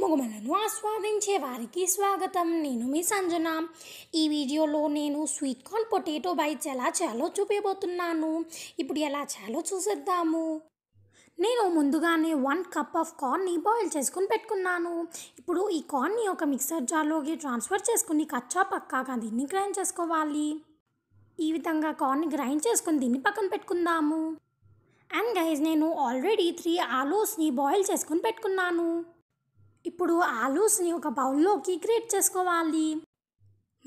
గుమగుమలను ఆస్వాదించే వారికి స్వాగతం నేను మీ సంజన ఈ వీడియోలో నేను స్వీట్ కార్న్ పొటాటో బైట్స్ ఎలా చేయాలో చూపించబోతున్నాను ఇప్పుడు ఎలా చేయాలో చూసేద్దాము నేను ముందుగానే వన్ కప్ ఆఫ్ కార్న్ని బాయిల్ చేసుకుని పెట్టుకున్నాను ఇప్పుడు ఈ కార్న్ని ఒక మిక్సర్ జార్లోకి ట్రాన్స్ఫర్ చేసుకుని కచ్చా పక్కాగా దీన్ని గ్రైండ్ చేసుకోవాలి ఈ విధంగా కార్న్ని గ్రైండ్ చేసుకుని దీన్ని పక్కన పెట్టుకుందాము అండ్ గైజ్ నేను ఆల్రెడీ త్రీ ఆలూస్ని బాయిల్ చేసుకుని పెట్టుకున్నాను ఇప్పుడు ఆలూస్ని ఒక బౌల్లోకి గ్రేట్ చేసుకోవాలి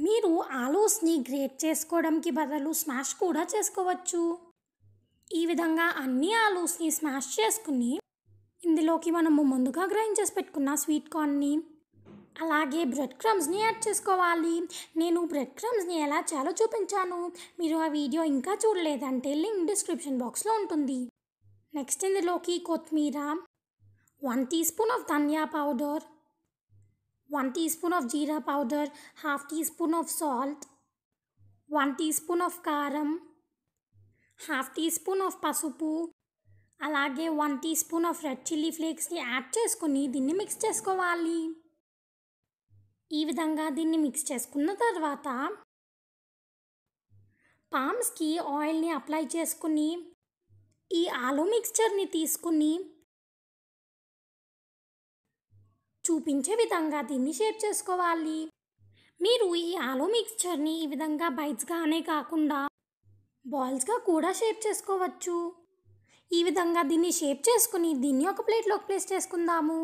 మీరు ఆలూస్ని గ్రేట్ చేసుకోవడంకి బదులు స్మాష్ కూడా చేసుకోవచ్చు ఈ విధంగా అన్ని ఆలూస్ని స్మాష్ చేసుకుని ఇందులోకి మనము ముందుగా గ్రైండ్ చేసి పెట్టుకున్న స్వీట్ కార్న్ని అలాగే బ్రెడ్ క్రమ్స్ని యాడ్ చేసుకోవాలి నేను బ్రెడ్ క్రమ్స్ని ఎలా చేయాలో చూపించాను మీరు ఆ వీడియో ఇంకా చూడలేదంటే లింక్ డిస్క్రిప్షన్ బాక్స్లో ఉంటుంది నెక్స్ట్ ఇందులోకి కొత్తిమీర one teaspoon of dhania powder one teaspoon of jeera powder half teaspoon of salt one teaspoon of కారం హాఫ్ టీ స్పూన్ ఆఫ్ పసుపు అలాగే one teaspoon of red chilli ఫ్లేక్స్ని add చేసుకుని దీన్ని mix చేసుకోవాలి ఈ విధంగా దీన్ని మిక్స్ చేసుకున్న తర్వాత పామ్స్కి ఆయిల్ని అప్లై చేసుకుని ఈ ఆలూ మిక్స్చర్ని తీసుకుని చూపించే విధంగా దీన్ని షేప్ చేసుకోవాలి మీరు ఈ ఆలో మిక్స్చర్ని ఈ విధంగా బైట్స్గానే కాకుండా బాల్స్గా కూడా షేప్ చేసుకోవచ్చు ఈ విధంగా దీన్ని షేప్ చేసుకుని దీన్ని ఒక ప్లేట్లోకి ప్లేస్ చేసుకుందాము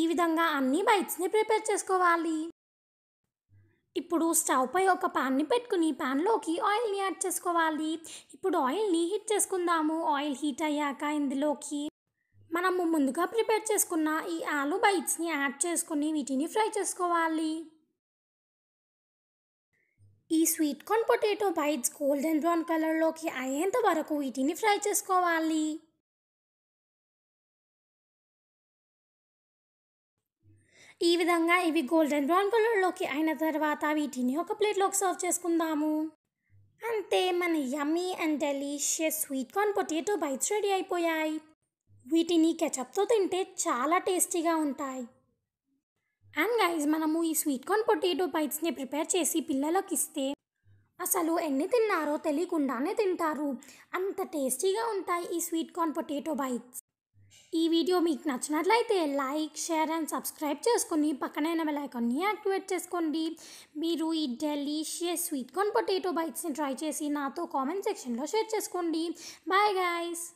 ఈ విధంగా అన్ని బైట్స్ని ప్రిపేర్ చేసుకోవాలి ఇప్పుడు స్టవ్ పై ఒక పాన్ని పెట్టుకుని ప్యాన్లోకి ఆయిల్ని యాడ్ చేసుకోవాలి ఇప్పుడు ఆయిల్ని హీట్ చేసుకుందాము ఆయిల్ హీట్ అయ్యాక ఇందులోకి మనము ముందుగా ప్రిపేర్ చేసుకున్న ఈ ఆలు బైట్స్ని యాడ్ చేసుకుని వీటిని ఫ్రై చేసుకోవాలి ఈ sweet corn potato bites golden brown కలర్లోకి అయ్యేంత వరకు వీటిని ఫ్రై చేసుకోవాలి ఈ విధంగా ఇవి గోల్డెన్ బ్రౌన్ కలర్లోకి అయిన తర్వాత వీటిని ఒక ప్లేట్లోకి సర్వ్ చేసుకుందాము అంతే మన yummy and delicious sweet corn potato bites ready అయిపోయాయి వీటిని కెచప్తో తింటే చాలా టేస్టీగా ఉంటాయి అండ్ గైజ్ మనము ఈ స్వీట్ కార్న్ పొటాటో బైట్స్ని ప్రిపేర్ చేసి పిల్లలకు ఇస్తే అసలు ఎన్ని తిన్నారో తెలియకుండానే తింటారు అంత టేస్టీగా ఉంటాయి ఈ స్వీట్ కార్న్ పొటాటో బైట్స్ ఈ వీడియో మీకు నచ్చినట్లయితే లైక్ షేర్ అండ్ సబ్స్క్రైబ్ చేసుకుని పక్కనైన బెలైకాన్ని యాక్టివేట్ చేసుకోండి మీరు ఈ డెలీషియస్ స్వీట్ కార్న్ పొటాటో బైట్స్ని ట్రై చేసి నాతో కామెంట్ సెక్షన్లో షేర్ చేసుకోండి బాయ్ గాయస్